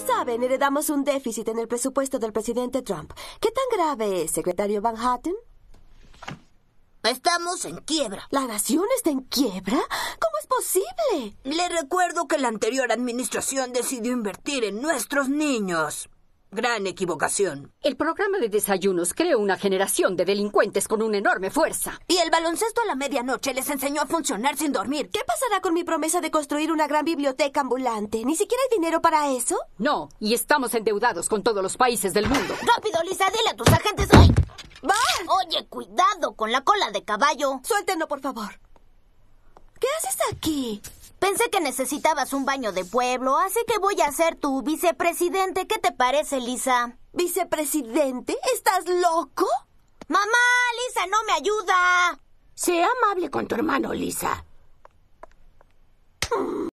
saben, heredamos un déficit en el presupuesto del presidente Trump. ¿Qué tan grave es, secretario Van Hatten? Estamos en quiebra. ¿La nación está en quiebra? ¿Cómo es posible? Le recuerdo que la anterior administración decidió invertir en nuestros niños. Gran equivocación. El programa de desayunos creó una generación de delincuentes con una enorme fuerza. Y el baloncesto a la medianoche les enseñó a funcionar sin dormir. ¿Qué pasará con mi promesa de construir una gran biblioteca ambulante? ¿Ni siquiera hay dinero para eso? No, y estamos endeudados con todos los países del mundo. ¡Rápido, Lisa! Dile a tus agentes... hoy! ¡Va! Oye, cuidado con la cola de caballo. Suéltenlo, por favor. ¿Qué haces aquí? Pensé que necesitabas un baño de pueblo, así que voy a ser tu vicepresidente. ¿Qué te parece, Lisa? ¿Vicepresidente? ¿Estás loco? Mamá, Lisa no me ayuda. Sea amable con tu hermano, Lisa.